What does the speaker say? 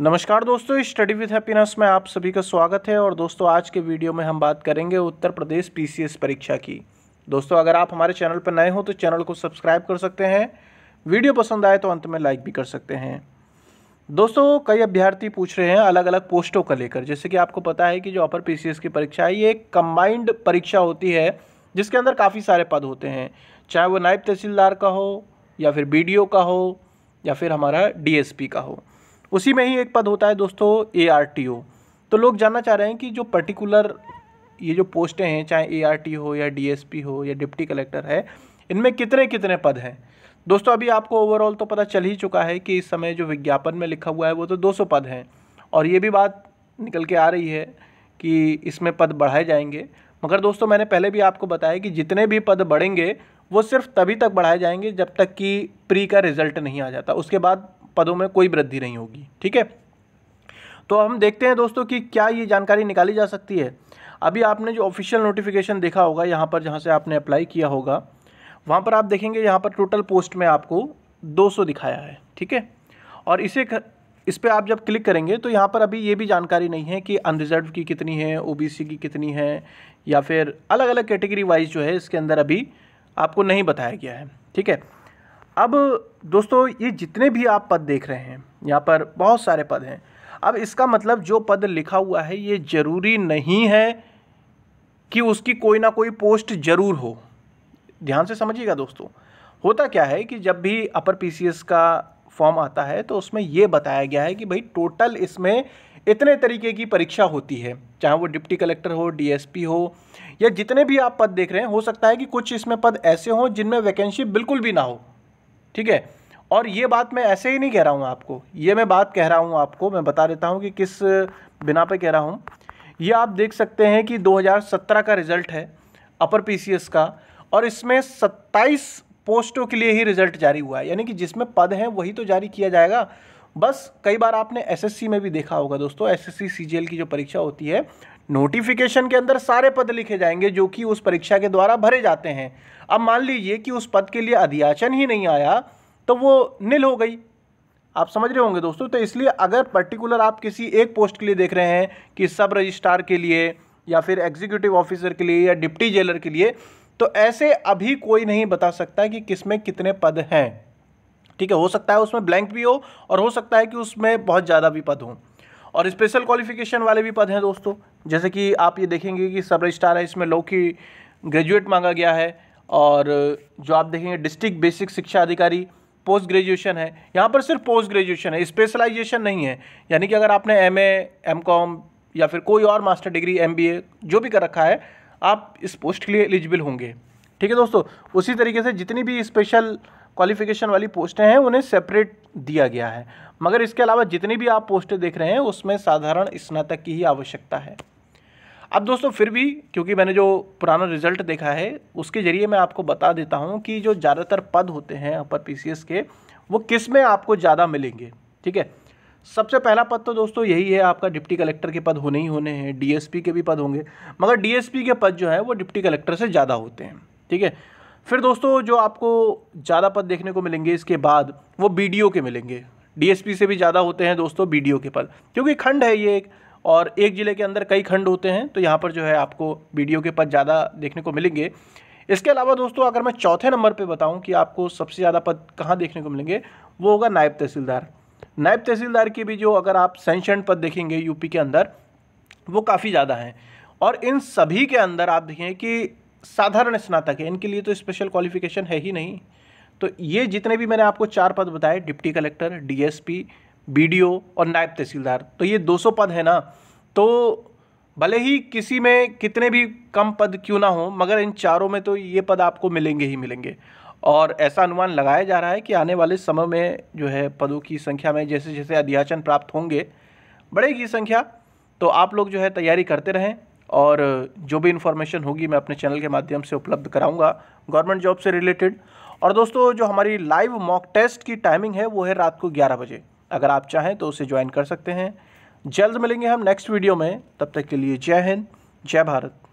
नमस्कार दोस्तों study with happiness में आप सभी का स्वागत है और दोस्तों आज के वीडियो में हम बात करेंगे उत्तर प्रदेश पीसीएस परीक्षा की दोस्तों अगर आप हमारे चैनल पर नए हो तो चैनल को सब्सक्राइब कर सकते हैं वीडियो पसंद आए तो अंत में लाइक भी कर सकते हैं दोस्तों कई अभ्यर्थी पूछ रहे हैं अलग अलग पोस्टों का लेकर जैसे कि आपको पता है कि जो अपर पी की परीक्षा है ये एक कम्बाइंड परीक्षा होती है जिसके अंदर काफ़ी सारे पद होते हैं चाहे वो नायब तहसीलदार का हो या फिर बी का हो या फिर हमारा डी का हो उसी में ही एक पद होता है दोस्तों ए आर टी ओ तो लोग जानना चाह रहे हैं कि जो पर्टिकुलर ये जो पोस्टें हैं चाहे ए आर टी हो या डी एस पी हो या डिप्टी कलेक्टर है इनमें कितने कितने पद हैं दोस्तों अभी आपको ओवरऑल तो पता चल ही चुका है कि इस समय जो विज्ञापन में लिखा हुआ है वो तो 200 पद हैं और ये भी बात निकल के आ रही है कि इसमें पद बढ़ाए जाएंगे मगर दोस्तों मैंने पहले भी आपको बताया कि जितने भी पद बढ़ेंगे वो सिर्फ तभी तक बढ़ाए जाएंगे जब तक कि प्री का रिजल्ट नहीं आ जाता उसके बाद पदों में कोई वृद्धि नहीं होगी ठीक है तो हम देखते हैं दोस्तों कि क्या ये जानकारी निकाली जा सकती है अभी आपने जो ऑफिशियल नोटिफिकेशन देखा होगा यहाँ पर जहाँ से आपने अप्लाई किया होगा वहाँ पर आप देखेंगे यहाँ पर टोटल पोस्ट में आपको 200 दिखाया है ठीक है और इसे कर, इस पर आप जब क्लिक करेंगे तो यहाँ पर अभी ये भी जानकारी नहीं है कि अनरिजर्व की कितनी है ओ की कितनी है या फिर अलग अलग कैटेगरी वाइज जो है इसके अंदर अभी आपको नहीं बताया गया है ठीक है अब दोस्तों ये जितने भी आप पद देख रहे हैं यहाँ पर बहुत सारे पद हैं अब इसका मतलब जो पद लिखा हुआ है ये ज़रूरी नहीं है कि उसकी कोई ना कोई पोस्ट ज़रूर हो ध्यान से समझिएगा दोस्तों होता क्या है कि जब भी अपर पीसीएस का फॉर्म आता है तो उसमें ये बताया गया है कि भाई टोटल इसमें इतने तरीके की परीक्षा होती है चाहे वो डिप्टी कलेक्टर हो डीएसपी हो या जितने भी आप पद देख रहे हैं हो सकता है कि कुछ इसमें पद ऐसे हों जिनमें वैकेंसी बिल्कुल भी ना हो ठीक है और ये बात मैं ऐसे ही नहीं कह रहा हूँ आपको ये मैं बात कह रहा हूँ आपको मैं बता देता हूँ कि किस बिना पे कह रहा हूँ ये आप देख सकते हैं कि 2017 का रिज़ल्ट है अपर पीसीएस का और इसमें 27 पोस्टों के लिए ही रिज़ल्ट जारी हुआ है यानी कि जिसमें पद हैं वही तो जारी किया जाएगा बस कई बार आपने एसएससी में भी देखा होगा दोस्तों एसएससी सीजीएल की जो परीक्षा होती है नोटिफिकेशन के अंदर सारे पद लिखे जाएंगे जो कि उस परीक्षा के द्वारा भरे जाते हैं अब मान लीजिए कि उस पद के लिए अधियाचन ही नहीं आया तो वो निल हो गई आप समझ रहे होंगे दोस्तों तो इसलिए अगर पर्टिकुलर आप किसी एक पोस्ट के लिए देख रहे हैं कि सब रजिस्ट्रार के लिए या फिर एग्जीक्यूटिव ऑफिसर के लिए या डिप्टी जेलर के लिए तो ऐसे अभी कोई नहीं बता सकता कि किसमें कितने पद हैं ठीक है हो सकता है उसमें ब्लैंक भी हो और हो सकता है कि उसमें बहुत ज़्यादा भी पद हों और स्पेशल क्वालिफिकेशन वाले भी पद हैं दोस्तों जैसे कि आप ये देखेंगे कि सब रजिस्ट्रार है इसमें लो की ग्रेजुएट मांगा गया है और जो आप देखेंगे डिस्ट्रिक्ट बेसिक शिक्षा अधिकारी पोस्ट ग्रेजुएशन है यहाँ पर सिर्फ पोस्ट ग्रेजुएशन है स्पेशलाइजेशन नहीं है यानी कि अगर आपने एम एम कॉम या फिर कोई और मास्टर डिग्री एम जो भी कर रखा है आप इस पोस्ट के लिए एलिजिबल होंगे ठीक है दोस्तों उसी तरीके से जितनी भी स्पेशल क्वालिफिकेशन वाली पोस्टें हैं उन्हें सेपरेट दिया गया है मगर इसके अलावा जितनी भी आप पोस्टें देख रहे हैं उसमें साधारण स्नातक की ही आवश्यकता है अब दोस्तों फिर भी क्योंकि मैंने जो पुराना रिजल्ट देखा है उसके ज़रिए मैं आपको बता देता हूँ कि जो ज़्यादातर पद होते हैं अपर पी के वो किस में आपको ज़्यादा मिलेंगे ठीक है सबसे पहला पद तो दोस्तों यही है आपका डिप्टी कलेक्टर के पद होने ही होने हैं डीएसपी के भी पद होंगे मगर डीएसपी के पद जो है वो डिप्टी कलेक्टर से ज़्यादा होते हैं ठीक है फिर दोस्तों जो आपको ज़्यादा पद देखने को मिलेंगे इसके बाद वो बी के मिलेंगे डी से भी ज़्यादा होते हैं दोस्तों बी के पद क्योंकि खंड है ये एक और एक ज़िले के अंदर कई खंड होते हैं तो यहाँ पर जो है आपको बी के पद ज़्यादा देखने को मिलेंगे इसके अलावा दोस्तों अगर मैं चौथे नंबर पे बताऊं कि आपको सबसे ज़्यादा पद कहाँ देखने को मिलेंगे वो होगा नायब तहसीलदार नायब तहसीलदार की भी जो अगर आप सेंशन पद देखेंगे यूपी के अंदर वो काफ़ी ज़्यादा हैं और इन सभी के अंदर आप देखें कि साधारण स्नातक है इनके लिए तो स्पेशल क्वालिफिकेशन है ही नहीं तो ये जितने भी मैंने आपको चार पद बताए डिप्टी कलेक्टर डीएसपी बीडीओ और नायब तहसीलदार तो ये 200 पद है ना तो भले ही किसी में कितने भी कम पद क्यों ना हो मगर इन चारों में तो ये पद आपको मिलेंगे ही मिलेंगे और ऐसा अनुमान लगाया जा रहा है कि आने वाले समय में जो है पदों की संख्या में जैसे जैसे अध्याचन प्राप्त होंगे बढ़ेगी संख्या तो आप लोग जो है तैयारी करते रहें और जो भी इन्फॉर्मेशन होगी मैं अपने चैनल के माध्यम से उपलब्ध कराऊंगा गवर्नमेंट जॉब से रिलेटेड और दोस्तों जो हमारी लाइव मॉक टेस्ट की टाइमिंग है वो है रात को ग्यारह बजे अगर आप चाहें तो उसे ज्वाइन कर सकते हैं जल्द मिलेंगे हम नेक्स्ट वीडियो में तब तक के लिए जय हिंद जय भारत